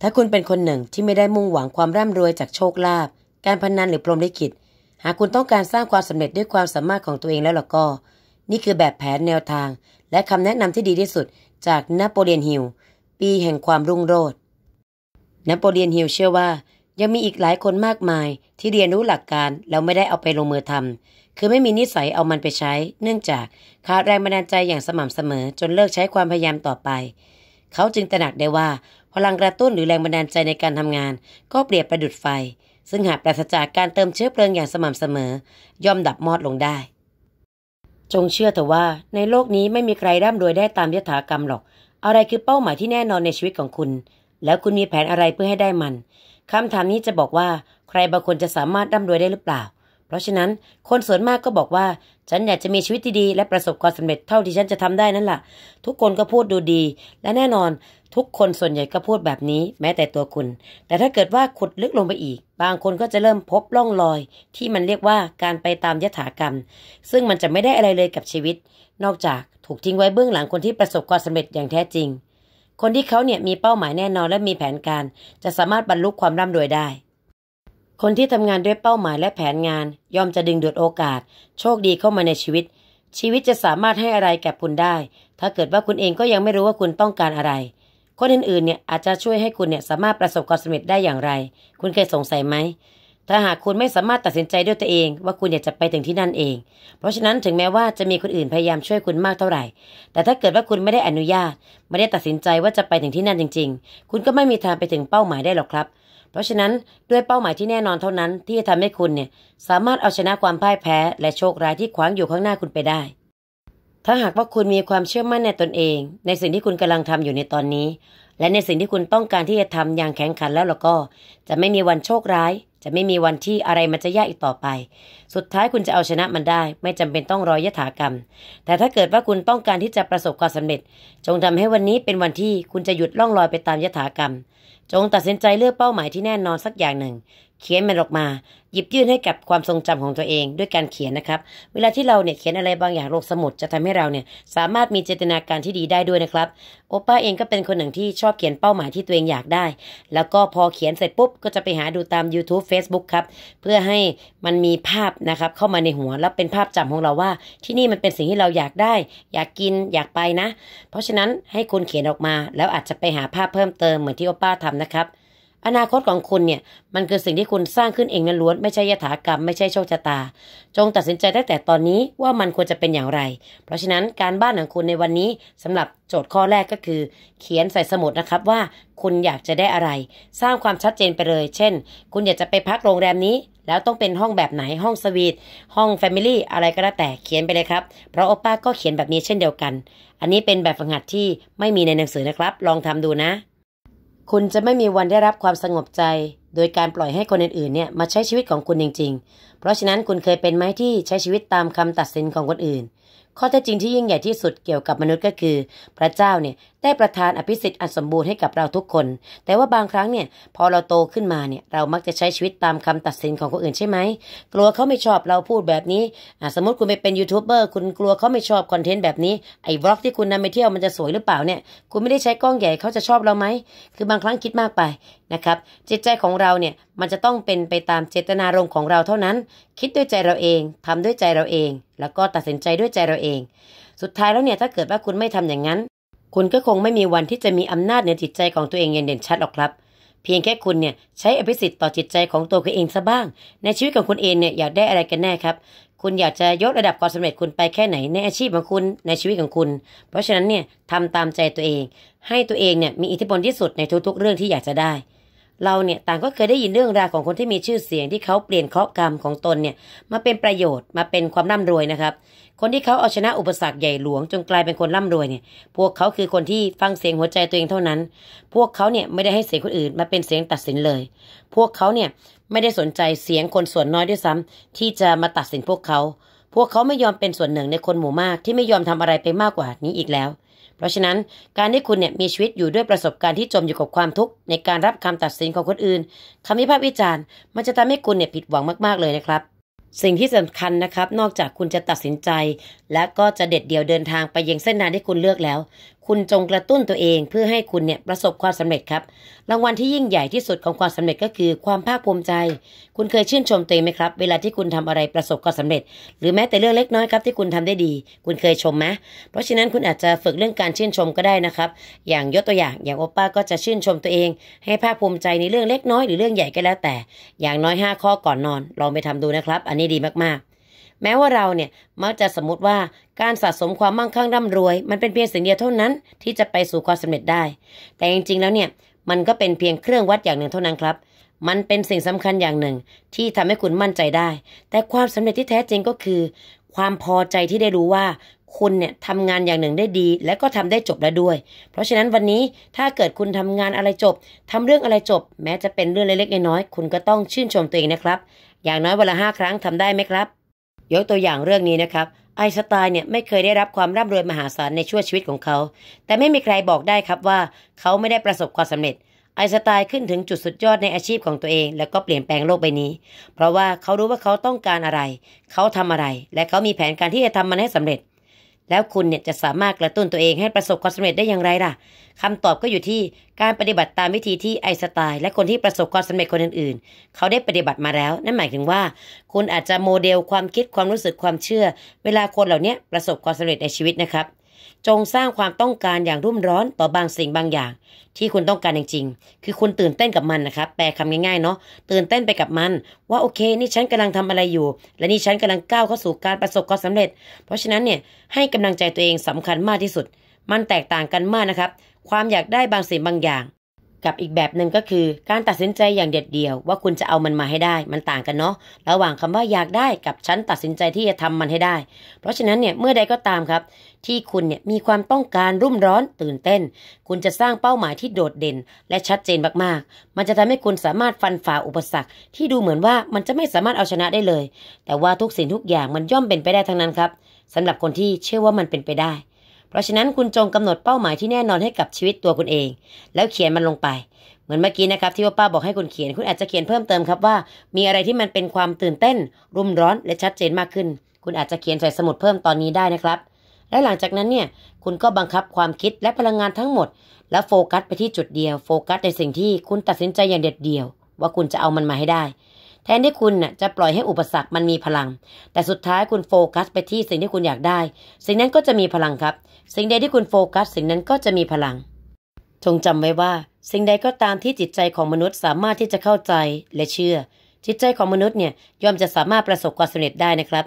ถ้าคุณเป็นคนหนึ่งที่ไม่ได้มุ่งหวังความร่ำรวยจากโชคลาภ การพนันหรือพรหมลิขิตหากคุณต้องการสร้างความสำเร็จด้วยความสามารถของตัวเองแล้วล่ะก็ นี่คือแบบแผนแนวทาง และคำแนะนำที่ดีที่สุด จากนโปเลียนฮิลปีแห่งความรุ่งโรจน์นโปเลียนฮิลเชื่อว่า ยังมีอีกหลายคนมากมายที่เรียนรู้หลักการ แล้วไม่ได้เอาไปลงมือทำ คือไม่มีนิสัยเอามันไปใช้ เนื่องจากขาดแรงบันดาลใจอย่างสม่ำเสมอ จนเลิกใช้ความพยายามต่อไป เขาจึงตระหนักได้ว่าพลังกระตุ้นหรือแรงบันดาลใจในการทำงานก็เปรียบประดุดไฟ ซึ่งหากปราศจากการเติมเชื้อเพลิงอย่างสม่ำเสมอ ย่อมดับมอดลงได้ จงเชื่อเถอะว่าในโลกนี้ไม่มีใครร่ำรวยได้ตามยถากรรมหรอก อะไรคือเป้าหมายที่แน่นอนในชีวิตของคุณ แล้วคุณมีแผนอะไรเพื่อให้ได้มัน คำถามนี้จะบอกว่าใครบางคนจะสามารถร่ำรวยได้หรือเปล่าเพราะฉะนั้นคนส่วนมากก็บอกว่า ฉันอยากจะมีชีวิตที่ดี และประสบความสำเร็จเท่าที่ฉันจะทำได้นั่นแหละทุกคนก็พูดดูดี และแน่นอนทุกคนส่วนใหญ่ก็พูดแบบนี้ แม้แต่ตัวคุณ แต่ถ้าเกิดว่าขุดลึกลงไปอีก บางคนก็จะเริ่มพบร่องรอย ที่มันเรียกว่าการไปตามยถากรรม ซึ่งมันจะไม่ได้อะไรเลยกับชีวิต นอกจากถูกทิ้งไว้เบื้องหลังคนที่ประสบความสำเร็จอย่างแท้จริง คนที่เขาเนี่ยมีเป้าหมายแน่นอนและมีแผนการจะสามารถบรรลุความร่ำรวยได้คนที่ทำงานด้วยเป้าหมายและแผนงานยอมจะดึงดูดโอกาส โชคดีเข้ามาในชีวิต ชีวิตจะสามารถให้อะไรแก่คุณได้ ถ้าเกิดว่าคุณเองก็ยังไม่รู้ว่าคุณต้องการอะไร คนอื่นๆเนี่ยอาจจะช่วยให้คุณเนี่ยสามารถประสบความสำเร็จได้อย่างไร คุณเคยสงสัยไหมถ้าหากคุณไม่สามารถตัดสินใจด้วยตัวเอง ว่าคุณอยากจะไปถึงที่นั่นเอง เพราะฉะนั้นถึงแม้ว่าจะมีคนอื่นพยายามช่วยคุณมากเท่าไหร่ แต่ถ้าเกิดว่าคุณไม่ได้อนุญาต ไม่ได้ตัดสินใจว่าจะไปถึงที่นั่นจริง ๆ คุณก็ไม่มีทางไปถึงเป้าหมายได้หรอกครับเพราะฉะนั้น ด้วยเป้าหมายที่แน่นอนเท่านั้นที่จะทำให้คุณเนี่ยสามารถเอาชนะความพ่ายแพ้และโชคร้ายที่ขวางอยู่ข้างหน้าคุณไปได้ ถ้าหากว่าคุณมีความเชื่อมั่นในตนเอง ในสิ่งที่คุณกำลังทำอยู่ในตอนนี้ และในสิ่งที่คุณต้องการที่จะทำอย่างแข็งขันแล้วล้วก็ จะไม่มีวันโชคร้าย จะไม่มีวันที่อะไรมันจะยากอีกต่อไป สุดท้ายคุณจะเอาชนะมันได้ ไม่จำเป็นต้องรอยยถากรรม แต่ถ้าเกิดว่าคุณต้องการที่จะประสบความสำเร็จ จงทำให้วันนี้เป็นวันที่คุณจะหยุดล่องลอยไปตามยถากรรมจงตัดสินใจเลือกเป้าหมายที่แน่นอนสักอย่างหนึ่งเขียนมันออกมาหยิบยื่นให้กับความทรงจำของตัวเองด้วยการเขียนนะครับ เวลาที่เราเนี่ยเขียนอะไรบางอย่างลงสมุดจะทำให้เราเนี่ยสามารถมีเจตนาการที่ดีได้ด้วยนะครับโอป้าเองก็เป็นคนหนึ่งที่ชอบเขียนเป้าหมายที่ตัวเองอยากได้แล้วก็พอเขียนเสร็จปุ๊บก็จะไปหาดูตาม YouTube Facebook ครับเพื่อให้มันมีภาพนะครับเข้ามาในหัวแล้วเป็นภาพจำของเราว่า ที่นี่มันเป็นสิ่งที่เราอยากได้ อยากกินอยากไปนะเพราะฉะนั้นให้คุณเขียนออกมา แล้วอาจจะไปหาภาพเพิ่มเติมเหมือนที่โอป้าทำนะครับอนาคตของคุณเนี่ย มันคือสิ่งที่คุณสร้างขึ้นเองนั้นล้วน ไม่ใช่ยถากรรมไม่ใช่โชคชะตา จงตัดสินใจตั้งแต่ตอนนี้ว่ามันควรจะเป็นอย่างไร เพราะฉะนั้นการบ้านของคุณในวันนี้สำหรับโจทย์ข้อแรกก็คือ เขียนใส่สมุดนะครับว่าคุณอยากจะได้อะไร สร้างความชัดเจนไปเลย เช่น คุณอยากจะไปพักโรงแรมนี้ แล้วต้องเป็นห้องแบบไหนห้องสวีทห้องแฟมิลี่อะไรก็แล้วแต่เขียนไปเลยครับเพราะโอป้าก็เขียนแบบนี้เช่นเดียวกัน อันนี้เป็นแบบฝึกหัดที่ไม่มีในหนังสือนะครับ ลองทำดูนะคุณจะไม่มีวันได้รับความสงบใจ โดยการปล่อยให้คนอื่นๆ เนี่ยมาใช้ชีวิตของคุณจริงๆ เพราะฉะนั้นคุณเคยเป็นไหมที่ใช้ชีวิตตามคำตัดสินของคนอื่น ข้อแท้จริงที่ยิ่งใหญ่ที่สุดเกี่ยวกับมนุษย์ก็คือ พระเจ้าเนี่ยได้ประทานอภิสิทธิ์อันสมบูรณ์ให้กับเราทุกคน แต่ว่าบางครั้งเนี่ย พอเราโตขึ้นมาเนี่ย เรามักจะใช้ชีวิตตามคำตัดสินของคนอื่นใช่ไหม กลัวเขาไม่ชอบเราพูดแบบนี้ สมมติคุณไปเป็นยูทูบเบอร์คุณกลัวเขาไม่ชอบคอนเทนต์แบบนี้ไอ้บล็อกที่คุณนำไปเที่ยวมันจะสวยหรือเปล่าเนี่ย คุณไม่ได้ใช้กล้องใหญ่เขาจะชอบเราไหม คือบางครั้งคิดมากไปนะครับจิตใจของเราเนี่ยมันจะต้องเป็นไปตามเจตนารมณ์ของเราเท่านั้น คิดด้วยใจเราเองทำด้วยใจเราเอง แล้วก็ตัดสินใจด้วยใจเราเอง สุดท้ายแล้วเนี่ยถ้าเกิดว่าคุณไม่ทำอย่างนั้นคุณก็คงไม่มีวันที่จะมีอำนาจเหนือจิตใจของตัวเองอย่างเด่นชัดหรอกครับ เพียงแค่คุณเนี่ยใช้อภิสิทธิ์ต่อจิตใจของตัวคุณเองซะบ้าง ในชีวิตของคุณเองเนี่ยอยากได้อะไรกันแน่ครับ คุณอยากจะยกระดับความสำเร็จคุณไปแค่ไหนในอาชีพของคุณในชีวิตของคุณ เพราะฉะนั้นเนี่ยทำตามใจตัวเอง ให้ตัวเองเนี่ยมีอิทธิพลที่สุดในทุกๆ เรื่องที่อยากจะได้เราเนี่ยต่างก็เคยได้ยินเรื่องราวของคนที่มีชื่อเสียงที่เขาเปลี่ยนเคราะห์กรรมของตนเนี่ยมาเป็นประโยชน์ มาเป็นความร่ำรวยนะครับ คนที่เขาเอาชนะอุปสรรคใหญ่หลวงจนกลายเป็นคนร่ำรวยเนี่ยพวกเขาคือคนที่ฟังเสียงหัวใจตัวเองเท่านั้น พวกเขาเนี่ยไม่ได้ให้เสียงคนอื่นมาเป็นเสียงตัดสินเลย พวกเขาเนี่ยไม่ได้สนใจเสียงคนส่วนน้อยด้วยซ้ำที่จะมาตัดสินพวกเขา พวกเขาไม่ยอมเป็นส่วนหนึ่งในคนหมู่มากที่ไม่ยอมทำอะไรไปมากกว่านี้อีกแล้วเพราะฉะนั้นการที่คุณเนี่ยมีชีวิตอยู่ด้วยประสบการณ์ที่จมอยู่กับความทุกข์ในการรับคำตัดสินของคนอื่นคำวิพากษ์วิจารณ์มันจะทำให้คุณเนี่ยผิดหวังมาก ๆ เลยนะครับ สิ่งที่สำคัญนะครับ นอกจากคุณจะตัดสินใจ และก็จะเด็ดเดี่ยวเดินทางไปยังเส้นทางที่คุณเลือกแล้วคุณจงกระตุ้นตัวเองเพื่อให้คุณเนี่ยประสบความสำเร็จครับ รางวัลที่ยิ่งใหญ่ที่สุดของความสำเร็จก็คือความภาคภูมิใจ คุณเคยชื่นชมตัวเองไหมครับเวลาที่คุณทำอะไรประสบความสาเร็จ หรือแม้แต่เรื่องเล็กน้อยครับที่คุณทำได้ดี คุณเคยชมไหมเพราะฉะนั้นคุณอาจจะฝึกเรื่องการชื่นชมก็ได้นะครับ อย่างยกตัวอย่างอย่างโอป้าก็จะชื่นชมตัวเองให้ภาคภูมิใจในเรื่องเล็กน้อยหรือเรื่องใหญ่ก็แล้วแต่ อย่างน้อย 5 ข้อก่อนนอนลองไปทำดูนะครับ อันนี้ดีมากๆแม้ว่าเราเนี่ยมักจะสมมติว่าการสะสมความมั่งคั่งร่ำรวย มันเป็นเพียงสิ่งเดียวเท่านั้น ที่จะไปสู่ความสำเร็จได้ แต่จริง ๆแล้วเนี่ยมันก็เป็นเพียงเครื่องวัดอย่างหนึ่งเท่านั้นครับ มันเป็นสิ่งสำคัญอย่างหนึ่งที่ทำให้คุณมั่นใจได้ แต่ความสำเร็จที่แท้จริงก็คือ ความพอใจที่ได้รู้ว่า คุณเนี่ยทำงานอย่างหนึ่งได้ดี และก็ทำได้จบแล้วด้วย เพราะฉะนั้นวันนี้ถ้าเกิดคุณทำงานอะไรจบ ทำเรื่องอะไรจบ แม้จะเป็นเรื่องเล็กๆน้อยๆคุณก็ต้องชื่นชมตัวเองนะครับ อย่างน้อยวันละห้าครั้งทำได้ไหมครับยกตัวอย่างเรื่องนี้นะครับไอสไตล์เนี่ยไม่เคยได้รับความร่ำรวยมหาศาลในช่วงชีวิตของเขา แต่ไม่มีใครบอกได้ครับว่าเขาไม่ได้ประสบความสำเร็จไอสไตล์ขึ้นถึงจุดสุดยอดในอาชีพของตัวเองแล้วก็เปลี่ยนแปลงโลกใบนี้ เพราะว่าเขารู้ว่าเขาต้องการอะไร เขาทำอะไรและเขามีแผนการที่จะทำมันให้สำเร็จแล้วคุณเนี่ยจะสามารถกระตุ้นตัวเองให้ประสบความสำเร็จได้อย่างไรล่ะคำตอบก็อยู่ที่การปฏิบัติตามวิธีที่ไอสไตล์และคนที่ประสบความสำเร็จคนอื่นๆ เขาได้ปฏิบัติมาแล้ว นั่นหมายถึงว่า คุณอาจจะโมเดลความคิดความรู้สึกความเชื่อ เวลาคนเหล่านี้ประสบความสำเร็จในชีวิตนะครับจงสร้างความต้องการอย่างรุ่มร้อนต่อบางสิ่งบางอย่าง ที่คุณต้องการจริงๆคือคุณตื่นเต้นกับมันนะครับ แปลคำง่ายๆเนาะ ตื่นเต้นไปกับมัน ว่าโอเค นี่ฉันกำลังทำอะไรอยู่ และนี่ฉันกำลังก้าวเข้าสู่การประสบความสำเร็จ เพราะฉะนั้นเนี่ยให้กำลังใจตัวเองสำคัญมากที่สุด มันแตกต่างกันมากนะครับ ความอยากได้บางสิ่งบางอย่าง กับอีกแบบหนึ่งก็คือ การตัดสินใจอย่างเด็ดเดี่ยว ว่าคุณจะเอามันมาให้ได้ มันต่างกันเนาะ ระหว่างคำว่าอยากได้กับฉันตัดสินใจที่จะทำมันให้ได้ เพราะฉะนั้นเนี่ยเมื่อใดก็ตามครับที่คุณเนี่ยมีความต้องการรุ่มร้อนตื่นเต้น คุณจะสร้างเป้าหมายที่โดดเด่น และชัดเจนมาก ๆ มันจะทำให้คุณสามารถฟันฝ่าอุปสรรค ที่ดูเหมือนว่ามันจะไม่สามารถเอาชนะได้เลย แต่ว่าทุกสิ่งทุกอย่างมันย่อมเป็นไปได้ทั้งนั้นครับสำหรับคนที่เชื่อว่ามันเป็นไปได้ เพราะฉะนั้นคุณจงกำหนดเป้าหมายที่แน่นอนให้กับชีวิตตัวคุณเอง แล้วเขียนมันลงไป เหมือนเมื่อกี้นะครับ ที่ว่าป้าบอกให้คุณเขียน คุณอาจจะเขียนเพิ่มเติมครับว่ามีอะไรที่มันเป็นความตื่นเต้น รุ่มร้อนและชัดเจนมากขึ้น คุณอาจจะเขียนใส่สมุดเพิ่มตอนนี้ได้นะครับและหลังจากนั้นเนี่ยคุณก็บังคับความคิดและพลังงานทั้งหมด และโฟกัสไปที่จุดเดียว โฟกัสในสิ่งที่คุณตัดสินใจอย่างเด็ดเดี่ยว ว่าคุณจะเอามันมาให้ได้ แทนที่คุณน่ะจะปล่อยให้อุปสรรคมันมีพลัง แต่สุดท้ายคุณโฟกัสไปที่สิ่งที่คุณอยากได้ สิ่งนั้นก็จะมีพลังครับ สิ่งใดที่คุณโฟกัส สิ่งนั้นก็จะมีพลังจงจำไว้ว่าสิ่งใดก็ตามที่จิตใจของมนุษย์สามารถที่จะเข้าใจและเชื่อ จิตใจของมนุษย์เนี่ย ย่อมจะสามารถประสบความสำเร็จได้นะครับ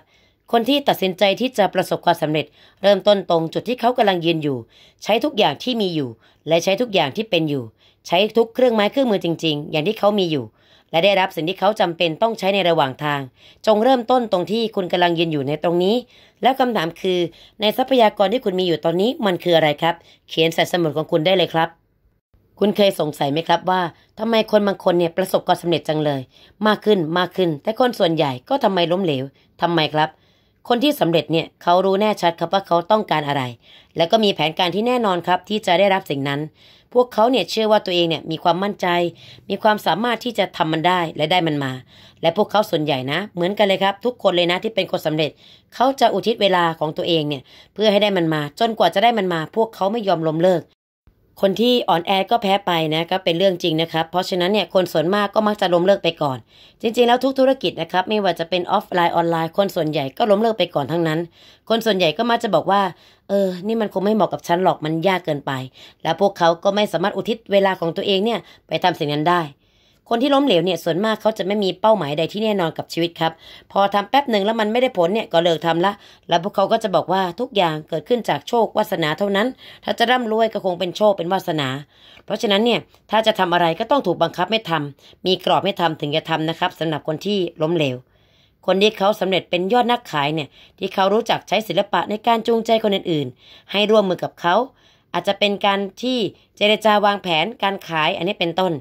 คนที่ตัดสินใจที่จะประสบความสำเร็จ เริ่มต้นตรงจุดที่เขากำลังยืนอยู่ ใช้ทุกอย่างที่มีอยู่ และใช้ทุกอย่างที่เป็นอยู่ ใช้ทุกเครื่องไม้เครื่องมือจริงๆ อย่างที่เขามีอยู่ และได้รับสิ่งที่เขาจำเป็นต้องใช้ในระหว่างทาง จงเริ่มต้นตรงที่คุณกำลังยืนอยู่ในตรงนี้ แล้วคำถามคือ ในทรัพยากรที่คุณมีอยู่ตอนนี้มันคืออะไรครับ เขียนใส่สมุดของคุณได้เลยครับ คุณเคยสงสัยไหมครับว่า ทำไมคนบางคนเนี่ยประสบความสาเร็จจังเลย มากขึ้นมากขึ้น แต่คนส่วนใหญ่ก็ทำไมล้มเหลวทำไมครับคนที่สำเร็จเนี่ยเขารู้แน่ชัดครับว่าเขาต้องการอะไร แล้วก็มีแผนการที่แน่นอนครับที่จะได้รับสิ่งนั้น พวกเขาเนี่ยเชื่อว่าตัวเองเนี่ยมีความมั่นใจ มีความสามารถที่จะทำมันได้และได้มันมา และพวกเขาส่วนใหญ่นะ เหมือนกันเลยครับ ทุกคนเลยนะที่เป็นคนสำเร็จ เขาจะอุทิศเวลาของตัวเองเนี่ยเพื่อให้ได้มันมาจนกว่าจะได้มันมาพวกเขาไม่ยอมล้มเลิกคนที่อ่อนแอก็แพ้ไปนะก็เป็นเรื่องจริงนะครับ เพราะฉะนั้นเนี่ยคนส่วนมากก็มักจะล้มเลิกไปก่อน จริงๆแล้วทุกธุรกิจนะครับไม่ว่าจะเป็นออฟไลน์ออนไลน์คนส่วนใหญ่ก็ล้มเลิกไปก่อนทั้งนั้น คนส่วนใหญ่ก็มักจะบอกว่าเออนี่มันคงไม่เหมาะกับฉันหรอกมันยากเกินไป และพวกเขาก็ไม่สามารถอุทิศเวลาของตัวเองเนี่ยไปทำสิ่งนั้นได้คนที่ล้มเหลวเนี่ย ส่วนมากเขาจะไม่มีเป้าหมายใดที่แน่นอนกับชีวิตครับ พอทำแป๊บหนึ่งแล้วมันไม่ได้ผลเนี่ยก็เลิกทำละ แล้วพวกเขาก็จะบอกว่าทุกอย่างเกิดขึ้นจากโชควาสนาเท่านั้น ถ้าจะร่ำรวยก็คงเป็นโชคเป็นวาสนา เพราะฉะนั้นเนี่ย ถ้าจะทำอะไรก็ต้องถูกบังคับไม่ทำ มีกรอบไม่ทำถึงจะทำนะครับสำหรับคนที่ล้มเหลวคนที่เขาสำเร็จเป็นยอดนักขายเนี่ยที่เขารู้จักใช้ศิลปะในการจูงใจคนอื่นๆ ให้ร่วมมือกับเขา อาจจะเป็นการที่เจรจาวางแผนการขายอันนี้เป็นต้น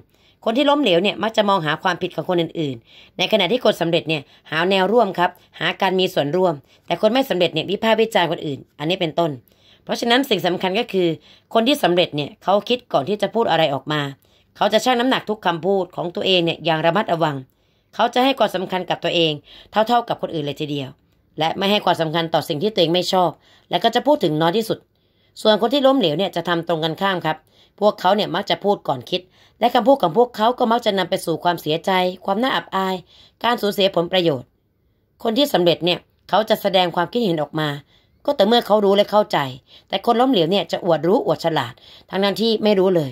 คนที่ล้มเหลวเนี่ยมักจะมองหาความผิดของคนอื่นๆในขณะที่คนสำเร็จเนี่ย หาแนวร่วมครับ หาการมีส่วนร่วม แต่คนไม่สำเร็จเนี่ยวิพากษ์วิจารณ์คนอื่นอันนี้เป็นต้น เพราะฉะนั้นสิ่งสำคัญก็คือ คนที่สำเร็จเนี่ย เขาคิดก่อนที่จะพูดอะไรออกมา เขาจะชั่งน้ำหนักทุกคำพูดของตัวเองเนี่ยอย่างระมัดระวัง เขาจะให้ความสำคัญกับตัวเอง เท่าๆกับคนอื่นเลยทีเดียว และไม่ให้ความสำคัญต่อสิ่งที่ตัวเองไม่ชอบ และก็จะพูดถึงน้อยที่สุด ส่วนคนที่ล้มเหลวเนี่ยจะทำตรงกันข้ามครับพวกเขาเนี่ยมักจะพูดก่อนคิด และคำพูดของพวกเขาก็มักจะนำไปสู่ความเสียใจ ความน่าอับอาย การสูญเสียผลประโยชน์ คนที่สำเร็จเนี่ยเขาจะแสดงความคิดเห็นออกมา ก็แต่เมื่อเขารู้และเข้าใจ แต่คนล้มเหลวเนี่ยจะอวดรู้อวดฉลาดทั้งนั้นที่ไม่รู้เลย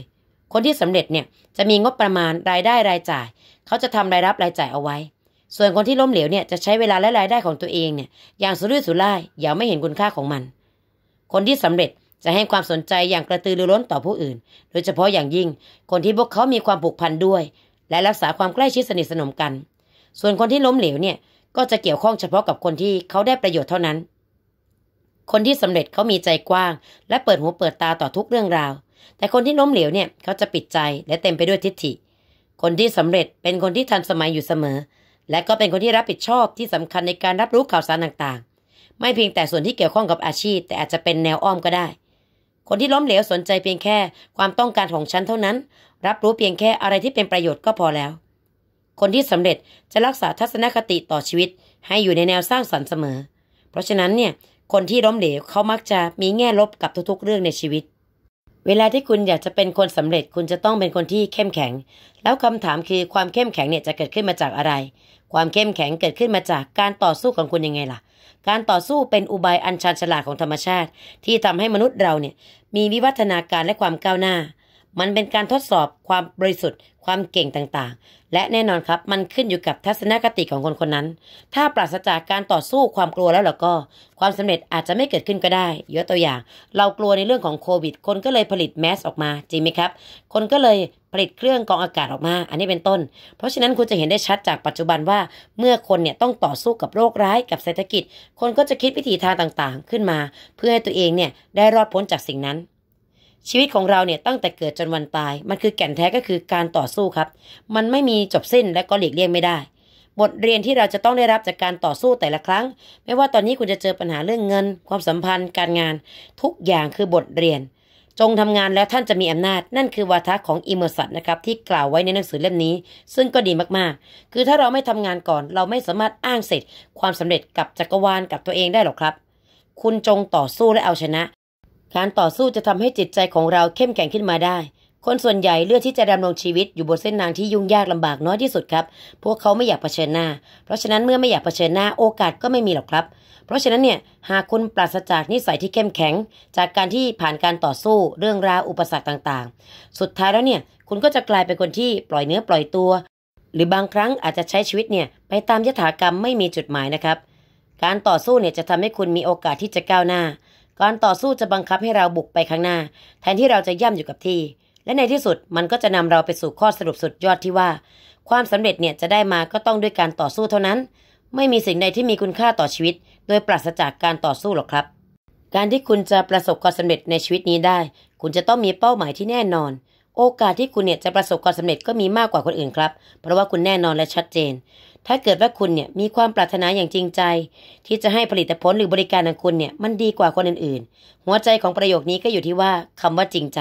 คนที่สำเร็จเนี่ยจะมีงบประมาณรายได้รายจ่าย เขาจะทำรายรับรายจ่ายเอาไว้ ส่วนคนที่ล้มเหลวเนี่ยจะใช้เวลาและรายได้ของตัวเองเนี่ยอย่างสุรุ่ยสุร่ายอย่าไม่เห็นคุณค่าของมัน คนที่สำเร็จจะให้ความสนใจอย่างกระตือรือร้นต่อผู้อื่น โดยเฉพาะอย่างยิ่ง คนที่พวกเขามีความผูกพันด้วย และรักษาความใกล้ชิดสนิทสนมกัน ส่วนคนที่ล้มเหลวเนี่ย ก็จะเกี่ยวข้องเฉพาะกับคนที่เขาได้ประโยชน์เท่านั้น คนที่สำเร็จเขามีใจกว้าง และเปิดหูเปิดตาต่อทุกเรื่องราว แต่คนที่ล้มเหลวเนี่ย เขาจะปิดใจและเต็มไปด้วยทิฏฐิ คนที่สำเร็จเป็นคนที่ทันสมัยอยู่เสมอ และก็เป็นคนที่รับผิดชอบที่สำคัญในการรับรู้ข่าวสารต่างๆ ไม่เพียงแต่ส่วนที่เกี่ยวข้องกับอาชีพ แต่อาจจะเป็นแนวอ้อมก็ได้คนที่ล้มเหลวสนใจเพียงแค่ความต้องการของฉันเท่านั้น รับรู้เพียงแค่อะไรที่เป็นประโยชน์ก็พอแล้ว คนที่สำเร็จจะรักษาทัศนคติต่อชีวิต ให้อยู่ในแนวสร้างสรรค์เสมอ เพราะฉะนั้นเนี่ยคนที่ล้มเหลวเขามักจะมีแง่ลบกับทุกๆเรื่องในชีวิตเวลาที่คุณอยากจะเป็นคนสำเร็จ คุณจะต้องเป็นคนที่เข้มแข็ง แล้วคำถามคือความเข้มแข็งเนี่ยจะเกิดขึ้นมาจากอะไร ความเข้มแข็งเกิดขึ้นมาจาก การต่อสู้ของคุณยังไงล่ะการต่อสู้เป็นอุบายอันชาญฉลาดของธรรมชาติ ที่ทำให้มนุษย์เราเนี่ยมีวิวัฒนาการและความก้าวหน้ามันเป็นการทดสอบความบริสุทธิ์ ความเก่งต่างๆ และแน่นอนครับมันขึ้นอยู่กับทัศนคติของคนคนนั้น ถ้าปราศจากการต่อสู้ความกลัวแล้วล่ะก็ ความสำเร็จอาจจะไม่เกิดขึ้นก็ได้ ยกตัวอย่างเรากลัวในเรื่องของโควิดคนก็เลยผลิตแมสออกมา จริงไหมครับ คนก็เลยผลิตเครื่องกรองอากาศออกมา อันนี้เป็นต้น เพราะฉะนั้นคุณจะเห็นได้ชัดจากปัจจุบันว่าเมื่อคนเนี่ยต้องต่อสู้กับโรคร้ายกับเศรษฐกิจ คนก็จะคิดวิธีทางต่างๆ ขึ้นมา เพื่อให้ตัวเองเนี่ยได้รอดพ้นจากสิ่งนั้นชีวิตของเราเนี่ยตั้งแต่เกิดจนวันตาย มันคือแก่นแท้ก็คือการต่อสู้ครับ มันไม่มีจบสิ้นและก็หลีกเลี่ยงไม่ได้ บทเรียนที่เราจะต้องได้รับจากการต่อสู้แต่ละครั้ง ไม่ว่าตอนนี้คุณจะเจอปัญหาเรื่องเงิน ความสัมพันธ์การงานทุกอย่างคือบทเรียน จงทำงานแล้วท่านจะมีอำนาจ นั่นคือวาทะของอิมเมอร์สันนะครับที่กล่าวไว้ในหนังสือเล่มนี้ ซึ่งก็ดีมากๆ คือถ้าเราไม่ทำงานก่อน เราไม่สามารถอ้างเสร็จความสำเร็จกับจักรวาลกับตัวเองได้หรอกครับ คุณจงต่อสู้และเอาชนะการต่อสู้จะทำให้จิตใจของเราเข้มแข็งขึ้นมาได้ คนส่วนใหญ่เลือกที่จะดำรงชีวิตอยู่บนเส้นทางที่ยุ่งยากลำบากน้อยที่สุดครับ พวกเขาไม่อยากเผชิญหน้า เพราะฉะนั้นเมื่อไม่อยากเผชิญหน้าโอกาสก็ไม่มีหรอกครับ เพราะฉะนั้นเนี่ย หากคุณปราศจากนิสัยที่เข้มแข็ง จากการที่ผ่านการต่อสู้เรื่องราวอุปสรรคต่างๆ สุดท้ายแล้วเนี่ย คุณก็จะกลายเป็นคนที่ปล่อยเนื้อปล่อยตัว หรือบางครั้งอาจจะใช้ชีวิตเนี่ยไปตามยถากรรมไม่มีจุดหมายนะครับ การต่อสู้เนี่ยจะทำให้คุณมีโอกาสที่จะก้าวหน้าการต่อสู้จะบังคับให้เราบุกไปข้างหน้า แทนที่เราจะย่ำอยู่กับที่ และในที่สุดมันก็จะนำเราไปสู่ข้อสรุปสุดยอดที่ว่า ความสำเร็จเนี่ยจะได้มาก็ต้องด้วยการต่อสู้เท่านั้น ไม่มีสิ่งใดที่มีคุณค่าต่อชีวิต โดยปราศจากการต่อสู้หรอกครับ การที่คุณจะประสบความสำเร็จในชีวิตนี้ได้ คุณจะต้องมีเป้าหมายที่แน่นอน โอกาสที่คุณเนี่ยจะประสบความสำเร็จก็มีมากกว่าคนอื่นครับ เพราะว่าคุณแน่นอนและชัดเจนถ้าเกิดว่าคุณเนี่ยมีความปรารถนาอย่างจริงใจที่จะให้ผลิตผลหรือบริการของคุณเนี่ยมันดีกว่าคนอื่น ๆ หัวใจของประโยคนี้ก็อยู่ที่ว่าคำว่าจริงใจ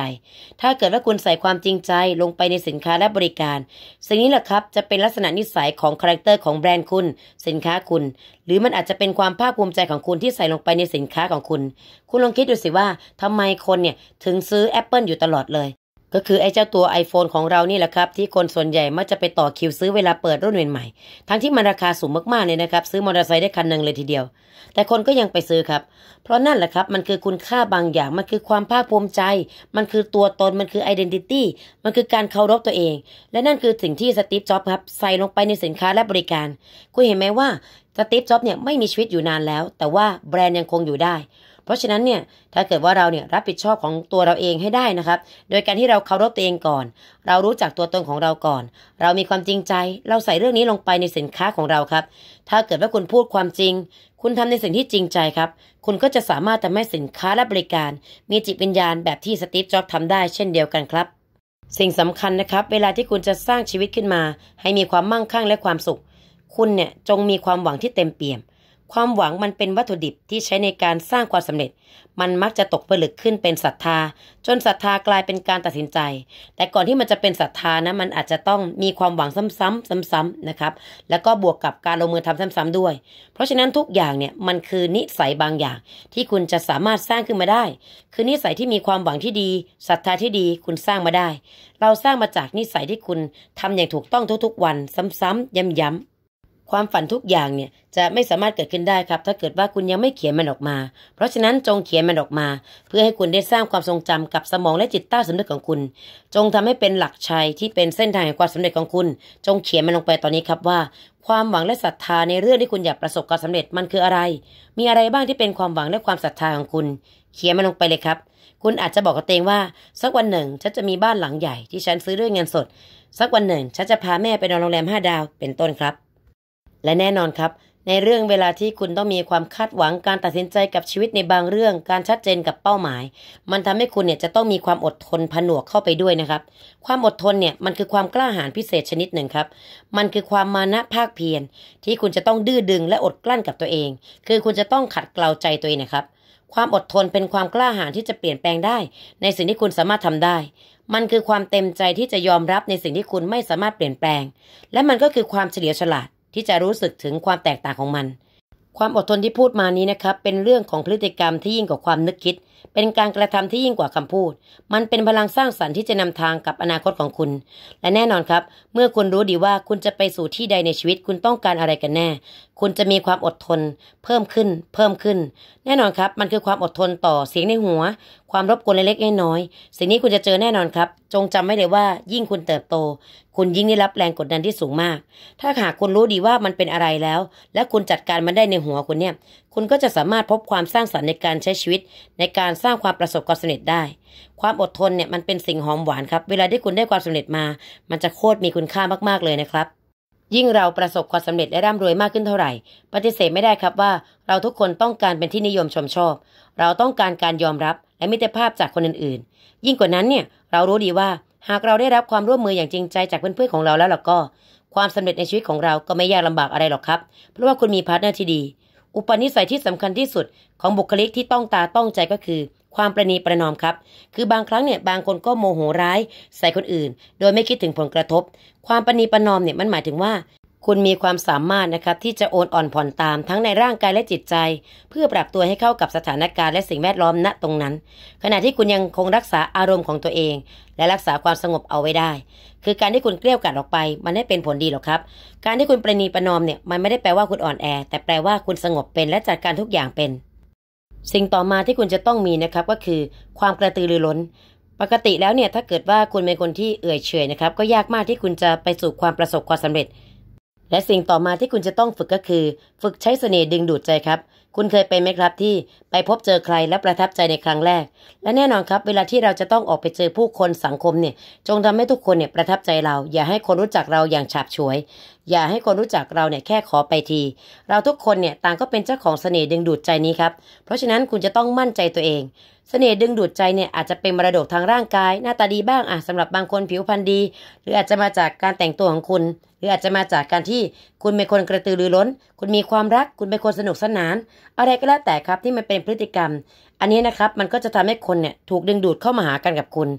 ถ้าเกิดว่าคุณใส่ความจริงใจลงไปในสินค้าและบริการ สิ่งนี้แหละครับจะเป็นลักษณะนิสัยของคาแรคเตอร์ของแบรนด์คุณสินค้าคุณ หรือมันอาจจะเป็นความภาคภูมิใจของคุณที่ใส่ลงไปในสินค้าของคุณ คุณลองคิดดูสิว่า ทำไมคนเนี่ยถึงซื้อแอปเปิลอยู่ตลอดเลยก็คือไอ้เจ้าตัว iPhone ของเรานี่แหละครับ ที่คนส่วนใหญ่มักจะไปต่อคิวซื้อเวลาเปิดรุ่นใหม่ๆทั้งที่มันราคาสูงมากๆเลยนะครับ ซื้อมอเตอร์ไซค์ได้คันหนึ่งเลยทีเดียว แต่คนก็ยังไปซื้อครับ เพราะนั่นแหละครับ มันคือคุณค่าบางอย่างมันคือความภาคภูมิใจ มันคือตัวตนมันคือไอดีนิตี้มันคือการเคารพตัวเอง และนั่นคือสิ่งที่สตีฟจ็อบส์ครับใส่ลงไปในสินค้าและบริการคุณเห็นไหมว่าสตีฟจ็อบส์เนี่ยไม่มีชีวิตอยู่นานแล้ว แต่ว่าแบรนด์ยังคงอยู่ได้เพราะฉะนั้นเนี่ยถ้าเกิดว่าเราเนี่ยรับผิดชอบของตัวเราเองให้ได้นะครับ โดยการที่เราเคารพตัวเองก่อน เรารู้จักตัวตนของเราก่อน เรามีความจริงใจ เราใส่เรื่องนี้ลงไปในสินค้าของเราครับถ้าเกิดว่าคุณพูดความจริง คุณทำในสิ่งที่จริงใจครับ คุณก็จะสามารถทำให้สินค้าและบริการ มีจิตวิญญาณแบบที่สตีฟ จ็อบทำได้เช่นเดียวกันครับ สิ่งสำคัญนะครับ เวลาที่คุณจะสร้างชีวิตขึ้นมา ให้มีความมั่งคั่งและความสุข คุณเนี่ยจงมีความหวังที่เต็มเปี่ยมความหวังมันเป็นวัตถุดิบที่ใช้ในการสร้างความสำเร็จ มันมักจะตกผลึกขึ้นเป็นศรัทธา จนศรัทธากลายเป็นการตัดสินใจ แต่ก่อนที่มันจะเป็นศรัทธานะมันอาจจะต้องมีความหวังซ้ำๆซ้ำๆนะครับ แล้วก็บวกกับการลงมือทำซ้ำ ๆด้วย เพราะฉะนั้นทุกอย่างเนี่ยมันคือนิสัยบางอย่างที่คุณจะสามารถสร้างขึ้นมาได้ คือนิสัยที่มีความหวังที่ดีศรัทธาที่ดีคุณสร้างมาได้ เราสร้างมาจากนิสัยที่คุณทำอย่างถูกต้องทุกๆ วันซ้ำ ๆย้ำๆความฝันทุกอย่างเนี่ยจะไม่สามารถเกิดขึ้นได้ครับ ถ้าเกิดว่าคุณยังไม่เขียนมันออกมา เพราะฉะนั้นจงเขียนมันออกมา เพื่อให้คุณได้สร้างความทรงจำกับสมองและจิตใต้สำนึกของคุณ จงทำให้เป็นหลักชัยที่เป็นเส้นทางแห่งความสำเร็จของคุณ จงเขียนมันลงไปตอนนี้ครับว่า ความหวังและศรัทธาในเรื่องที่คุณอยากประสบความสำเร็จมันคืออะไร มีอะไรบ้างที่เป็นความหวังและความศรัทธาของคุณ เขียนมันลงไปเลยครับ คุณอาจจะบอกกับตัวเองว่า สักวันหนึ่งฉันจะมีบ้านหลังใหญ่ที่ฉันซื้อด้วยเงินสด สักวันหนึ่งฉันจะพาแม่ไปนอนโรงแรมห้าดาวเป็นต้นครับและแน่นอนครับ ในเรื่องเวลาที่คุณต้องมีความคาดหวังการตัดสินใจกับชีวิตในบางเรื่อง การชัดเจนกับเป้าหมาย มันทำให้คุณเนี่ยจะต้องมีความอดทนผนวกเข้าไปด้วยนะครับ ความอดทนเนี่ยมันคือความกล้าหาญพิเศษชนิดหนึ่งครับมันคือความมานะภาคเพียรที่คุณจะต้องดื้อดึงและอดกลั้นกับตัวเอง คือคุณจะต้องขัดเกลาใจตัวเองนะครับ ความอดทนเป็นความกล้าหาญที่จะเปลี่ยนแปลงได้ ในสิ่งที่คุณสามารถทำได้ มันคือความเต็มใจที่จะยอมรับในสิ่งที่คุณไม่สามารถเปลี่ยนแปลง และมันก็คือความเฉลียวฉลาดที่จะรู้สึกถึงความแตกต่างของมัน ความอดทนที่พูดมานี้นะครับ เป็นเรื่องของพฤติกรรมที่ยิ่งกว่าความนึกคิด เป็นการกระทำที่ยิ่งกว่าคำพูด มันเป็นพลังสร้างสรรค์ที่จะนำทางกับอนาคตของคุณ และแน่นอนครับ เมื่อคุณรู้ดีว่าคุณจะไปสู่ที่ใดในชีวิตคุณต้องการอะไรกันแน่คุณจะมีความอดทนเพิ่มขึ้นเพิ่มขึ้น แน่นอนครับมันคือความอดทนต่อเสียงในหัว ความรบกวนเล็กๆน้อยๆสิ่งนี้คุณจะเจอแน่นอนครับ จงจำไว้เลยว่ายิ่งคุณเติบโต คุณยิ่งได้รับแรงกดดันที่สูงมาก ถ้าหากคุณรู้ดีว่ามันเป็นอะไรแล้วและคุณจัดการมันได้ในหัวคุณเนี่ย คุณก็จะสามารถพบความสร้างสรรค์ในการใช้ชีวิต ในการสร้างความประสบความสำเร็จได้ ความอดทนเนี่ยมันเป็นสิ่งหอมหวานครับ เวลาที่คุณได้ความสำเร็จมา มันจะโคตรมีคุณค่ามากๆเลยนะครับยิ่งเราประสบความสำเร็จและร่ำรวยมากขึ้นเท่าไหร่ ปฏิเสธไม่ได้ครับว่าเราทุกคนต้องการเป็นที่นิยมชมชอบ เราต้องการการยอมรับและมิตรภาพจากคนอื่นๆยิ่งกว่านั้นเนี่ยเรารู้ดีว่าหากเราได้รับความร่วมมืออย่างจริงใจจากเพื่อนๆของเราแล้วล่ะก็ ความสำเร็จในชีวิตของเราก็ไม่ยากลำบากอะไรหรอกครับเพราะว่าคุณมีพาร์ทเนอร์ที่ดีอุปนิสัยที่สำคัญที่สุดของบุคลิกที่ต้องตาต้องใจก็คือความประนีประนอมครับ คือบางครั้งเนี่ย บางคนก็โมโหร้าย ใส่คนอื่น โดยไม่คิดถึงผลกระทบ ความประนีประนอมเนี่ยมันหมายถึงว่า คุณมีความสามารถนะครับที่จะโอนอ่อนผ่อนตาม ทั้งในร่างกายและจิตใจ เพื่อปรับตัวให้เข้ากับสถานการณ์และสิ่งแวดล้อมณตรงนั้น ขณะที่คุณยังคงรักษาอารมณ์ของตัวเอง และรักษาความสงบเอาไว้ได้ คือการที่คุณเกลี้ยกล่อมออกไปมันไม่เป็นผลดีหรอกครับ การที่คุณประนีประนอมเนี่ยมันไม่ได้แปลว่าคุณอ่อนแอ แต่แปลว่าคุณสงบเป็นและจัดการทุกอย่างเป็นสิ่งต่อมาที่คุณจะต้องมีนะครับก็คือความกระตือรือร้น ปกติแล้วเนี่ยถ้าเกิดว่าคุณเป็นคนที่เอื่อยเฉยนะครับ ก็ยากมากที่คุณจะไปสู่ความประสบความสำเร็จ และสิ่งต่อมาที่คุณจะต้องฝึกก็คือ ฝึกใช้เสน่ห์ดึงดูดใจครับ คุณเคยเป็นไหมครับที่ไปพบเจอใคร และประทับใจในครั้งแรก และแน่นอนครับ เวลาที่เราจะต้องออกไปเจอผู้คนสังคมเนี่ย จงทำให้ทุกคนเนี่ยประทับใจเรา อย่าให้คนรู้จักเราอย่างฉาบฉวยอย่าให้คนรู้จักเราเนี่ยแค่ขอไปที เราทุกคนเนี่ยต่างก็เป็นเจ้าของเสน่ห์ดึงดูดใจนี้ครับ เพราะฉะนั้นคุณจะต้องมั่นใจตัวเองเสน่ห์ดึงดูดใจเนี่ยอาจจะเป็นมรดกทางร่างกาย หน้าตาดีบ้าง อ่ะสำหรับบางคนผิวพรรณดี หรืออาจจะมาจากการแต่งตัวของคุณ หรืออาจจะมาจากการที่คุณเป็นคนกระตือรือร้น คุณมีความรักคุณเป็นคนสนุกสนาน อะไรก็แล้วแต่ครับที่มันเป็นพฤติกรรม อันนี้นะครับมันก็จะทำให้คนเนี่ยถูกดึงดูดเข้ามาหากันกับคุณ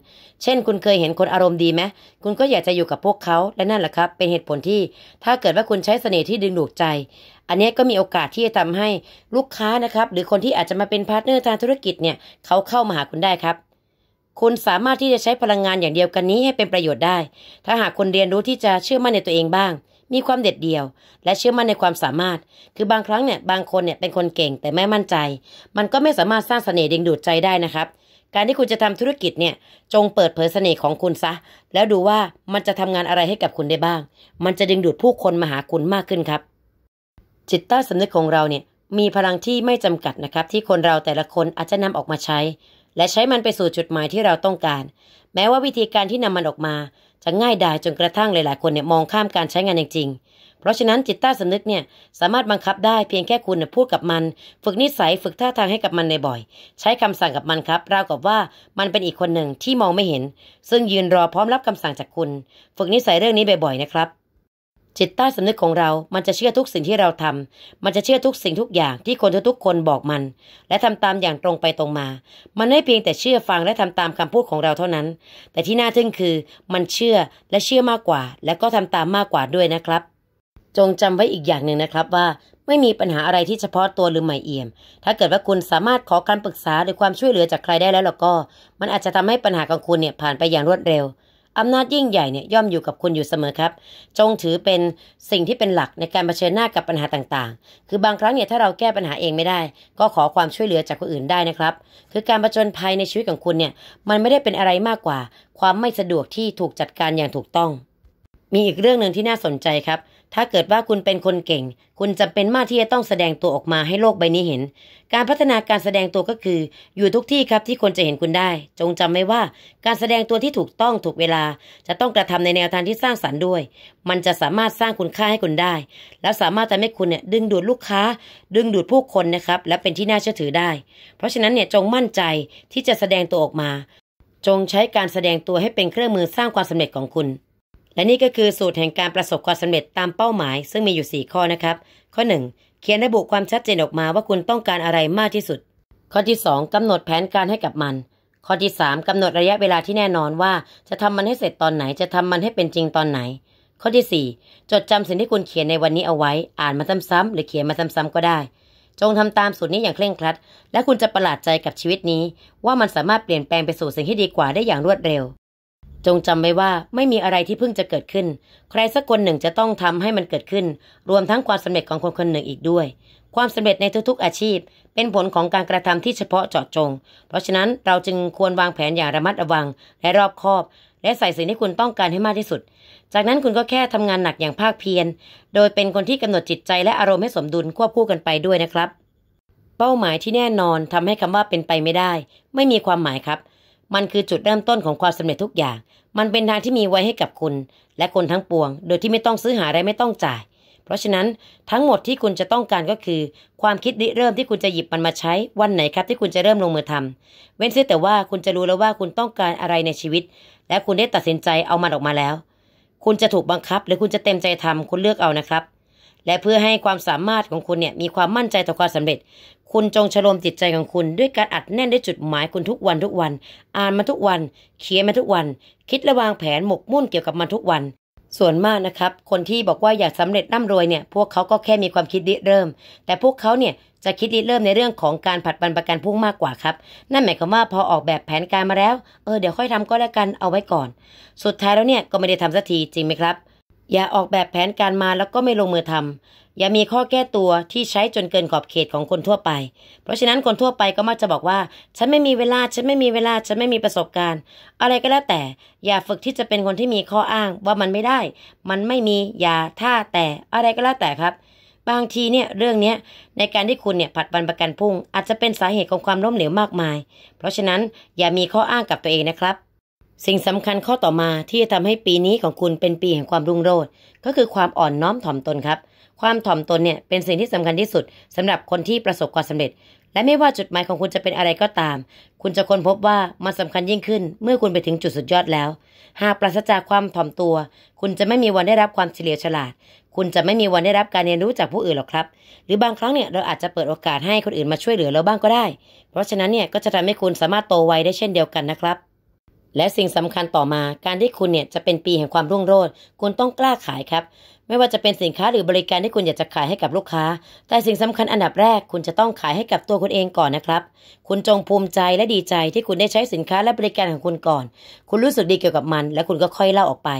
เช่นคุณเคยเห็นคนอารมณ์ดีไหมคุณก็อยากจะอยู่กับพวกเขาและนั่นแหละครับ เป็นเหตุผลที่ ถ้าเกิดว่าคุณใช้เสน่ห์ที่ดึงดูดใจอันนี้ก็มีโอกาสที่จะทำให้ลูกค้านะครับหรือคนที่อาจจะมาเป็นพาร์ทเนอร์ทางธุรกิจเนี่ยเขาเข้ามาหาคุณได้ครับ คุณสามารถที่จะใช้พลังงานอย่างเดียวกันนี้ให้เป็นประโยชน์ได้ ถ้าหากคนเรียนรู้ที่จะเชื่อมั่นในตัวเองบ้าง มีความเด็ดเดี่ยว และเชื่อมั่นในความสามารถ คือบางครั้งเนี่ยบางคนเนี่ยเป็นคนเก่งแต่ไม่มั่นใจ มันก็ไม่สามารถสร้างเสน่ห์ดึงดูดใจได้นะครับ การที่คุณจะทำธุรกิจเนี่ยจงเปิดเผยเสน่ห์ของคุณซะ แล้วดูว่ามันจะทำงานอะไรให้กับคุณได้บ้าง มันจะดึงดูดผู้คนมาหาคุณมากขึ้นครับจิตใต้สำนึกของเราเนี่ยมีพลังที่ไม่จำกัดนะครับ ที่คนเราแต่ละคนอาจจะนำออกมาใช้ และใช้มันไปสู่จุดหมายที่เราต้องการ แม้ว่าวิธีการที่นำมันออกมาจะง่ายดายจนกระทั่งหลายๆ คนเนี่ยมองข้ามการใช้งานจริงๆเพราะฉะนั้นจิตใต้สำนึกเนี่ยสามารถบังคับได้เพียงแค่คุณพูดกับมัน ฝึกนิสัยฝึกท่าทางให้กับมันในบ่อยใช้คำสั่งกับมันครับราวกับว่ามันเป็นอีกคนหนึ่งที่มองไม่เห็น ซึ่งยืนรอพร้อมรับคำสั่งจากคุณ ฝึกนิสัยเรื่องนี้บ่อย ๆนะครับจิตใต้สำนึกของเรา มันจะเชื่อทุกสิ่งที่เราทำ มันจะเชื่อทุกสิ่งทุกอย่างที่คนทุกคนบอกมัน และทำตามอย่างตรงไปตรงมา มันไม่เพียงแต่เชื่อฟังและทำตามคำพูดของเราเท่านั้น แต่ที่น่าทึ่งคือ มันเชื่อและเชื่อมากกว่า และก็ทำตามมากกว่าด้วยนะครับ จงจำไว้อีกอย่างหนึ่งนะครับว่า ไม่มีปัญหาอะไรที่เฉพาะตัวหรือใหม่เอี่ยม ถ้าเกิดว่าคุณสามารถขอการปรึกษาหรือความช่วยเหลือจากใครได้แล้วแล้วก็ มันอาจจะทำให้ปัญหาของคุณเนี่ยผ่านไปอย่างรวดเร็วอำนาจยิ่งใหญ่เนี่ยย่อมอยู่กับคุณอยู่เสมอครับ จงถือเป็นสิ่งที่เป็นหลักในการเผชิญหน้ากับปัญหาต่าง ๆ คือบางครั้งเนี่ยถ้าเราแก้ปัญหาเองไม่ได้ ก็ขอความช่วยเหลือจากคนอื่นได้นะครับ คือการประจนภัยในชีวิตของคุณเนี่ยมันไม่ได้เป็นอะไรมากกว่า ความไม่สะดวกที่ถูกจัดการอย่างถูกต้อง มีอีกเรื่องหนึ่งที่น่าสนใจครับถ้าเกิดว่าคุณเป็นคนเก่ง คุณจำเป็นมากที่จะต้องแสดงตัวออกมาให้โลกใบนี้เห็น การพัฒนาการแสดงตัวก็คืออยู่ทุกที่ครับที่คนจะเห็นคุณได้ จงจำไว้ว่าการแสดงตัวที่ถูกต้องถูกเวลา จะต้องกระทำในแนวทางที่สร้างสรรค์ด้วย มันจะสามารถสร้างคุณค่าให้คุณได้ และสามารถทำให้คุณเนี่ยดึงดูดลูกค้า ดึงดูดผู้คนนะครับ และเป็นที่น่าเชื่อถือได้ เพราะฉะนั้นเนี่ยจงมั่นใจที่จะแสดงตัวออกมา จงใช้การแสดงตัวให้เป็นเครื่องมือสร้างความสำเร็จของคุณและนี่ก็คือสูตรแห่งการประสบความสำเร็จตามเป้าหมายซึ่งมีอยู่ 4 ข้อนะครับ ข้อ 1 เขียนระบุความชัดเจนออกมาว่าคุณต้องการอะไรมากที่สุด ข้อที่ 2 กำหนดแผนการให้กับมัน ข้อที่ 3 กำหนดระยะเวลาที่แน่นอนว่าจะทำมันให้เสร็จตอนไหนจะทำมันให้เป็นจริงตอนไหน ข้อที่ 4 จดจำสิ่งที่คุณเขียนในวันนี้เอาไว้อ่านมาซ้ำ ๆ หรือเขียนมาซ้ำๆก็ได้ จงทำตามสูตรนี้อย่างเคร่งครัด และคุณจะประหลาดใจกับชีวิตนี้ว่ามันสามารถเปลี่ยนแปลงไปสู่สิ่งที่ดีกว่าได้อย่างรวดเร็วจงจำไว้ว่าไม่มีอะไรที่เพิ่งจะเกิดขึ้น ใครสักคนหนึ่งจะต้องทำให้มันเกิดขึ้น รวมทั้งความสำเร็จของคนคนหนึ่งอีกด้วย ความสำเร็จในทุกๆอาชีพ เป็นผลของการกระทำที่เฉพาะเจาะจง เพราะฉะนั้นเราจึงควรวางแผนอย่างระมัดระวังและรอบคอบและใส่สิ่งที่คุณต้องการให้มากที่สุด จากนั้นคุณก็แค่ทำงานหนักอย่างภาคเพียรโดยเป็นคนที่กำหนดจิตใจและอารมณ์ให้สมดุลควบคู่กันไปด้วยนะครับ เป้าหมายที่แน่นอนทำให้คำว่าเป็นไปไม่ได้ ไม่มีความหมายครับมันคือจุดเริ่มต้นของความสำเร็จทุกอย่าง มันเป็น ทางที่มีไว้ให้กับคุณ และคนทั้งปวง โดยที่ไม่ต้องซื้อหาอะไรไม่ต้องจ่าย เพราะฉะนั้นทั้งหมดที่คุณจะต้องการก็คือ ความคิดริเริ่มที่คุณจะหยิบมันมาใช้ วันไหนครับที่คุณจะเริ่มลงมือทำ เว้นเสียแต่ว่าคุณจะรู้แล้วว่าคุณต้องการอะไรในชีวิต และคุณได้ตัดสินใจเอามันออกมาแล้ว คุณจะถูกบังคับหรือคุณจะเต็มใจทำคุณเลือกเอานะครับและเพื่อให้ความสามารถของคุณเนี่ยมีความมั่นใจต่อความสำเร็จ คุณจงฉลมจิตใจของคุณ ด้วยการอัดแน่นด้วยจุดหมายคุณทุกวันทุกวัน อ่านมาทุกวัน เขียนมาทุกวัน คิดระวางแผนหมกมุ่นเกี่ยวกับมันทุกวัน ส่วนมากนะครับคนที่บอกว่าอยากสำเร็จร่ารวยเนี่ยพวกเขาก็แค่มีความคิดริเริ่ม แต่พวกเขาเนี่ยจะคิดริเริ่มในเรื่องของการผัดบันประกันพุ่งมากกว่าครับนั่นหมายความว่าพอออกแบบแผนการมาแล้ว เออเดี๋ยวค่อยทำก็แล้วกันเอาไว้ก่อน สุดท้ายแล้วเนี่ยก็ไม่ได้ทำสักทีจริงไหมครับอย่าออกแบบแผนการมาแล้วก็ไม่ลงมือทำ อย่ามีข้อแก้ตัวที่ใช้จนเกินขอบเขตของคนทั่วไป เพราะฉะนั้นคนทั่วไปก็มักจะบอกว่า ฉันไม่มีเวลาฉันไม่มีเวลาฉันไม่มีประสบการณ์ อะไรก็แล้วแต่ อย่าฝึกที่จะเป็นคนที่มีข้ออ้างว่ามันไม่ได้ มันไม่มีอย่าถ้าแต่อะไรก็แล้วแต่ครับ บางทีเนี่ยเรื่องนี้ในการที่คุณเนี่ยผัดวันประกันพุ่ง อาจจะเป็นสาเหตุของความล้มเหลวมากมาย เพราะฉะนั้นอย่ามีข้ออ้างกับตัวเองนะครับสิ่งสำคัญข้อต่อมาที่จะทำให้ปีนี้ของคุณเป็นปีแห่งความรุ่งโรจน์ก็คือความอ่อนน้อมถ่อมตนครับ ความถ่อมตนเนี่ยเป็นสิ่งที่สำคัญที่สุดสำหรับคนที่ประสบความสำเร็จ และไม่ว่าจุดหมายของคุณจะเป็นอะไรก็ตาม คุณจะค้นพบว่ามันสำคัญยิ่งขึ้น เมื่อคุณไปถึงจุดสุดยอดแล้วหากปราศจากความถ่อมตัว คุณจะไม่มีวันได้รับความเฉลียวฉลาด คุณจะไม่มีวันได้รับการเรียนรู้จากผู้อื่นหรอกครับ หรือบางครั้งเนี่ยเราอาจจะเปิดโอกาสให้คนอื่นมาช่วยเหลือเราบ้างก็ได้ เพราะฉะนั้นเนี่ยก็จะทำให้คุณสามารถโตไวได้เช่นเดียวกันนะครับและสิ่งสำคัญต่อมา การที่คุณเนี่ยจะเป็นปีแห่งความรุ่งโรจน์คุณต้องกล้าขายครับ ไม่ว่าจะเป็นสินค้าหรือบริการที่คุณอยากจะขายให้กับลูกค้า แต่สิ่งสำคัญอันดับแรกคุณจะต้องขายให้กับตัวคุณเองก่อนนะครับ คุณจงภูมิใจและดีใจที่คุณได้ใช้สินค้าและบริการของคุณก่อน คุณรู้สึกดีเกี่ยวกับมัน และคุณก็ค่อยเล่าออกไป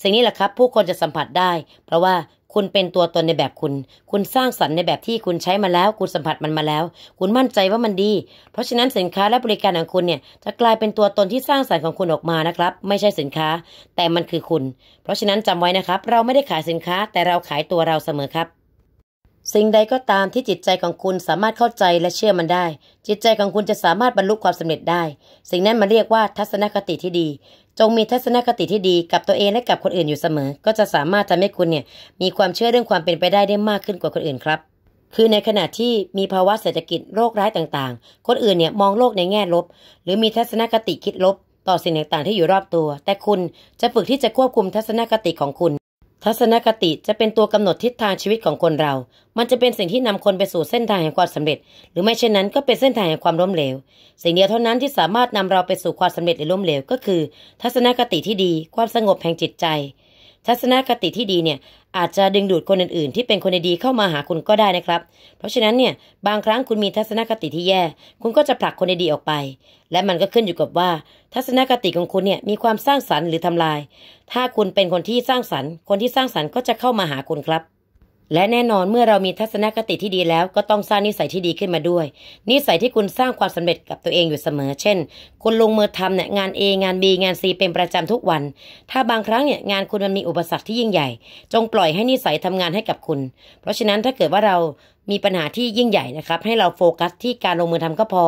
สิ่งนี้แหละครับ ผู้คนจะสัมผัสได้เพราะว่าคุณเป็นตัวตนในแบบคุณ คุณสร้างสรรค์ในแบบที่คุณใช้มาแล้ว คุณสัมผัสมันมาแล้ว คุณมั่นใจว่ามันดี เพราะฉะนั้นสินค้าและบริการของคุณเนี่ยจะกลายเป็นตัวตนที่สร้างสรรค์ของคุณออกมานะครับ ไม่ใช่สินค้า แต่มันคือคุณ เพราะฉะนั้นจำไว้นะครับเราไม่ได้ขายสินค้าแต่เราขายตัวเราเสมอครับ สิ่งใดก็ตามที่จิตใจของคุณสามารถเข้าใจและเชื่อมันได้ จิตใจของคุณจะสามารถบรรลุความสำเร็จได้ สิ่งนั้นมาเรียกว่าทัศนคติที่ดีจงมีทัศนคติที่ดีกับตัวเองและกับคนอื่นอยู่เสมอ ก็จะสามารถทำให้คุณเนี่ยมีความเชื่อเรื่องความเป็นไปได้ได้มากขึ้นกว่าคนอื่นครับ คือในขณะที่มีภาวะเศรษฐกิจโรคร้ายต่างๆ คนอื่นเนี่ยมองโลกในแง่ลบ หรือมีทัศนคติคิดลบต่อสิ่งต่างๆที่อยู่รอบตัว แต่คุณจะฝึกที่จะควบคุมทัศนคติของคุณทัศนคติจะเป็นตัวกำหนดทิศทางชีวิตของคนเรา มันจะเป็นสิ่งที่นำคนไปสู่เส้นทางแห่งความสำเร็จ หรือไม่เช่นนั้นก็เป็นเส้นทางแห่งความล้มเหลว สิ่งเดียวเท่านั้นที่สามารถนำเราไปสู่ความสำเร็จหรือล้มเหลว ก็คือ ทัศนคติที่ดีความสงบแห่งจิตใจทัศนคติที่ดีเนี่ยอาจจะดึงดูดคนอื่น ๆ ที่เป็นคนดีเข้ามาหาคุณก็ได้นะครับ เพราะฉะนั้นเนี่ยบางครั้งคุณมีทัศนคติที่แย่ คุณก็จะผลักคนดีออกไป และมันก็ขึ้นอยู่กับว่า ทัศนคติของคุณเนี่ยมีความสร้างสรรค์หรือทำลาย ถ้าคุณเป็นคนที่สร้างสรรค์ คนที่สร้างสรรค์ก็จะเข้ามาหาคุณครับและแน่นอนเมื่อเรามีทัศนคติที่ดีแล้ว ก็ต้องสร้างนิสัยที่ดีขึ้นมาด้วย นิสัยที่คุณสร้างความสำเร็จกับตัวเองอยู่เสมอ เช่นคุณลงมือทำเนี่ยงาน A งาน B งาน C เป็นประจำทุกวัน ถ้าบางครั้งเนี่ยงานคุณมันมีอุปสรรคที่ยิ่งใหญ่ จงปล่อยให้นิสัยทำงานให้กับคุณ เพราะฉะนั้นถ้าเกิดว่าเรามีปัญหาที่ยิ่งใหญ่นะครับ ให้เราโฟกัสที่การลงมือทำก็พอ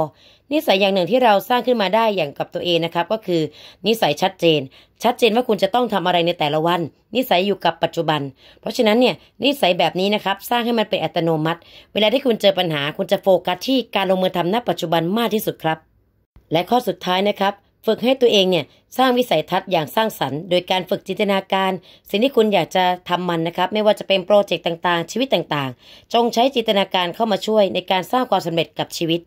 นิสัยอย่างหนึ่งที่เราสร้างขึ้นมาได้อย่างกับตัวเองนะครับ ก็คือ นิสัยชัดเจน ชัดเจนว่าคุณจะต้องทำอะไรในแต่ละวัน นิสัยอยู่กับปัจจุบัน เพราะฉะนั้นเนี่ยนิสัยแบบนี้นะครับ สร้างให้มันเป็นอัตโนมัติ เวลาที่คุณเจอปัญหาคุณจะโฟกัสที่การลงมือทำณปัจจุบันมากที่สุดครับ และข้อสุดท้ายนะครับฝึกให้ตัวเองเนี่ยสร้างวิสัยทัศน์อย่างสร้างสรรค์โดยการฝึกจินตนาการ สิ่งที่คุณอยากจะทำมันนะครับไม่ว่าจะเป็นโปรเจกต์ต่างๆ ชีวิตต่างๆ จงใช้จินตนาการเข้ามาช่วยในการสร้างความสำเร็จกับชีวิต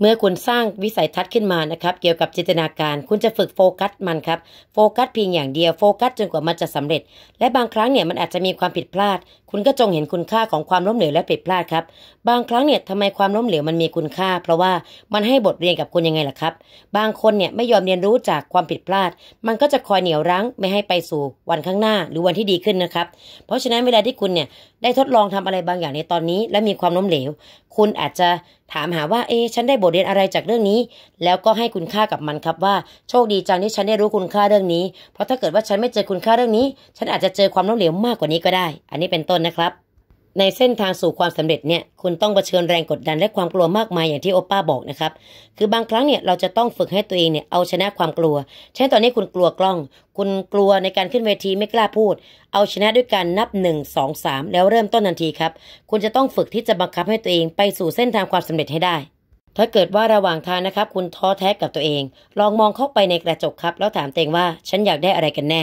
เมื่อคุณสร้างวิสัยทัศน์ขึ้นมานะครับ เกี่ยวกับจินตนาการคุณจะฝึกโฟกัสมันครับ โฟกัสเพียงอย่างเดียวโฟกัสจนกว่ามันจะสำเร็จ และบางครั้งเนี่ยมันอาจจะมีความผิดพลาดคุณก็จงเห็นคุณค่าของความล้มเหลวและผิดพลาดครับบางครั้งเนี่ยทำไมความล้มเหลวมันมีคุณค่า เพราะว่ามันให้บทเรียนกับคุณยังไงล่ะครับ บางคนเนี่ยไม่ยอมเรียนรู้จากความผิดพลาด มันก็จะคอยเหนี่ยวรั้งไม่ให้ไปสู่วันข้างหน้าหรือวันที่ดีขึ้นนะครับเพราะฉะนั้นเวลาที่คุณเนี่ยได้ทดลองทำอะไรบางอย่างในตอนนี้ และมีความล้มเหลว คุณอาจจะถามหาว่าเอ๊ฉันได้บทเรียนอะไรจากเรื่องนี้ แล้วก็ให้คุณค่ากับมันครับว่าโชคดีจังที่ฉันได้รู้คุณค่าเรื่องนี้ เพราะถ้าเกิดว่าฉันไม่เจอคุณค่าเรื่องนี้ ฉันอาจจะเจอความล้มเหลวมากกว่านี้ก็ได้อันนี้เป็นต้นนนะครับในเส้นทางสู่ความสำเร็จเนี่ยคุณต้องเผชิญแรงกดดันและความกลัวมากมายอย่างที่โอป้าบอกนะครับคือบางครั้งเนี่ยเราจะต้องฝึกให้ตัวเองเนี่ยเอาชนะความกลัว เช่นตอนนี้คุณกลัวกล้อง คุณกลัวในการขึ้นเวทีไม่กล้าพูด เอาชนะด้วยการนับ 1 2 3แล้วเริ่มต้นทันทีครับคุณจะต้องฝึกที่จะบังคับให้ตัวเองไปสู่เส้นทางความสำเร็จให้ได้ถ้าเกิดว่าระหว่างทางนะครับคุณท้อแท้กับตัวเอง ลองมองเข้าไปในกระจกครับ แล้วถามตัวเองว่าฉันอยากได้อะไรกันแน่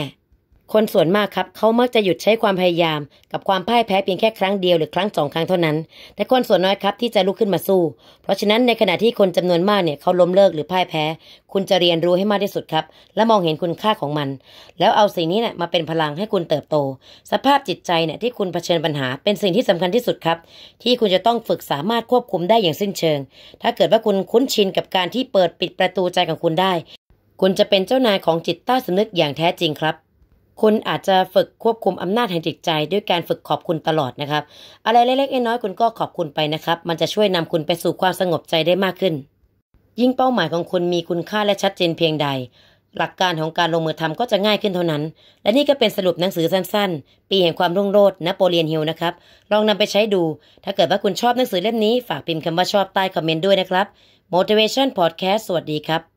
คนส่วนมากครับเขามักจะหยุดใช้ความพยายามกับความพ่ายแพ้เพียงแค่ครั้งเดียวหรือครั้งสองครั้งเท่านั้น แต่คนส่วนน้อยครับที่จะลุกขึ้นมาสู้ เพราะฉะนั้นในขณะที่คนจำนวนมากเนี่ยเขาล้มเลิกหรือพ่ายแพ้ คุณจะเรียนรู้ให้มากที่สุดครับ และมองเห็นคุณค่าของมัน แล้วเอาสิ่งนี้เนี่ยมาเป็นพลังให้คุณเติบโต สภาพจิตใจเนี่ยที่คุณเผชิญปัญหาเป็นสิ่งที่สำคัญที่สุดครับ ที่คุณจะต้องฝึกสามารถควบคุมได้อย่างสิ้นเชิง ถ้าเกิดว่าคุณคุ้นชินกับการที่เปิดปิดประตูใจของคุณได้ คุณจะเป็นเจ้านายของจิตใต้สำนึกอย่างแท้จริงครับคุณอาจจะฝึกควบคุมอำนาจแห่งจิตใจ ด้วยการฝึกขอบคุณตลอดนะครับอะไรเล็กๆ น้อยๆ คุณก็ขอบคุณไปนะครับ มันจะช่วยนำคุณไปสู่ความสงบใจได้มากขึ้น ยิ่งเป้าหมายของคุณมีคุณค่าและชัดเจนเพียงใด หลักการของการลงมือทำก็จะง่ายขึ้นเท่านั้น และนี่ก็เป็นสรุปหนังสือสั้น ๆ ปีแห่งความรุ่งโรจน์นโปเลียนฮิลนะครับลองนำไปใช้ดูถ้าเกิดว่าคุณชอบหนังสือเล่มนี้ฝากพิมพ์คำว่าชอบใต้คอมเมนต์ด้วยนะครับ motivation podcast สวัสดีครับ